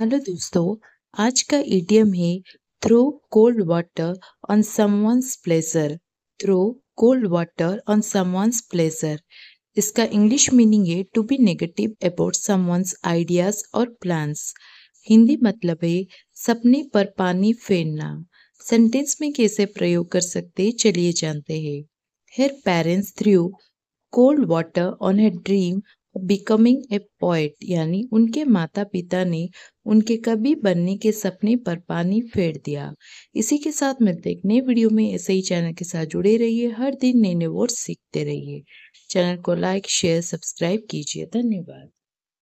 hello दोस्तों आज का इडियम है throw cold water on someone's pleasure throw cold water on someone's pleasure इसका इंग्लिश मीनिंग है to be negative about someone's ideas और plans Hindi मतलब है सपने पर पानी फेरना सेंटेंस में कैसे प्रयोग कर सकते हैं चलिए जानते हैं her parents threw cold water on a dream becoming a poet यानी उनके माता पिता ने उनके कभी बनने के सपने पर पानी फेर दिया इसी के साथ मिलते एक नए वीडियो में ऐसे ही चैनल के साथ जुड़े रहिए हर दिन नए नए वर्ड सीखते रहिए चैनल को लाइक शेयर सब्सक्राइब कीजिए धन्यवाद